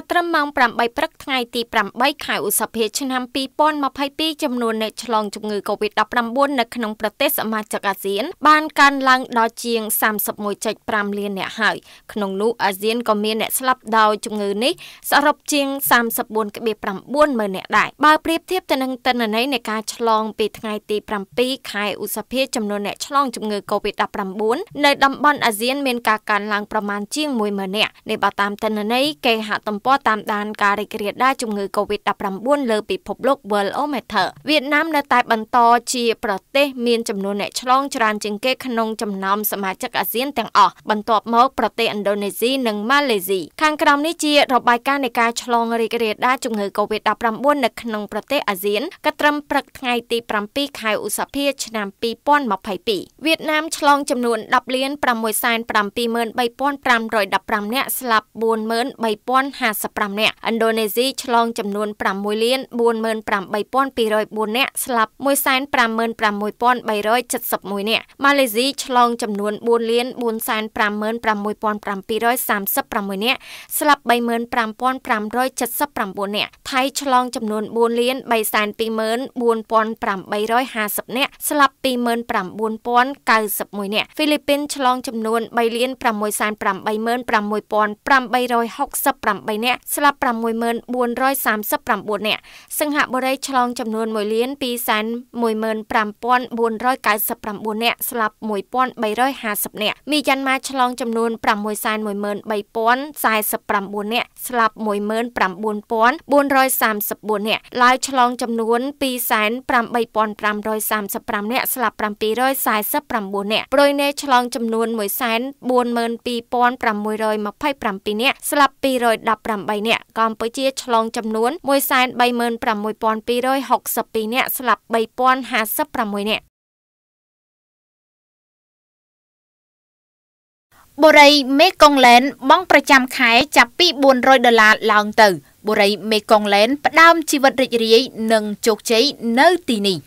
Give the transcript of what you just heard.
កិតត្រឹមម៉ោង8ព្រឹកថ្ងៃទី8ខែឧសភាឆ្នាំ2022ចំនួនអ្នកឆ្លងជំងឺ Covid-19 នៅក្នុងប្រទេសសមាជិកអាស៊ាន បានកើនឡើងដល់ជាង31.5លានអ្នកហើយក្នុងនោះអាស៊ានក៏មានអ្នកស្លាប់ដោយជំងឺនេះសរុបជាង34.9ម៉ឺនអ្នកដែរបើប្រៀបធៀបទៅនឹងទិន្នន័យនៃការឆ្លងពីថ្ងៃទី7ខែឧសភា ចំនួនអ្នកឆ្លងជំងឺ Covid-19 នៅតំបន់អាស៊ាន មានការកើនឡើងប្រមាណជាង10000នាក់នេះបើតាមទិន្នន័យគេហទំព័រព័រតាមដានការរីករាលដាលជំងឺ Covid-19 លើពិភពលោក Worldometer វៀតណាមនៅតែបន្តជាប្រទេសមានចំនួនអ្នកឆ្លងច្រើនជាងគេក្នុងចំណោមសមាជិកអាស៊ានទាំងអស់បន្ទាប់មកប្រទេសឥណ្ឌូនេស៊ីនិងម៉ាឡេស៊ីខាងក្រោមនេះជារបាយការណ៍នៃការឆ្លងរីករាលដាលជំងឺ Covid-19 នៅក្នុងប្រទេសអាស៊ានក៏ត្រឹមព្រឹកថ្ងៃទី7ខែឧសភាឆ្នាំ2022វៀតណាមឆ្លងចំនួន10លាន6,735,515នាក់ស្លាប់43,050 55នាក់ឥណ្ឌូនេស៊ីឆ្លងចំនួន6លាន48204នាក់ស្លាប់156,371នាក់ម៉ាឡេស៊ីឆ្លងចំនួន4លាន456,736នាក់ស្លាប់35,579នាក់ថៃឆ្លងចំនួន4លាន324,850នាក់ស្លាប់29,091នាក់ហ្វីលីពីនឆ្លងចំនួន3លាន638,868 300នាក់ស្លាប់64439នាក់សិង្ហបុរីឆ្លងចំនួន1លាន215,499នាក់ស្លាប់1350នាក់មីយ៉ាន់ម៉ាឆ្លងចំនួន613,049នាក់ស្លាប់19,434នាក់ឡាវឆ្លងចំនួន28535នាក់ស្លាប់749នាក់ប្រ៊ុយណេឆ្លងចំនួន1,42627នាក់ស្លាប់215 8នាក់កម្ពុជា ឆ្លងចំនួន136,262នាក់ស្លាប់3,056នាក់បុរីមេកុងឡែនបង់ប្រចាំ ខែចាប់ពី400ដុល្លារឡើងទៅបុរីមេកុងឡែន ផ្ដើមជីវិតរីករាយ និងជោគជ័យនៅទីនេះ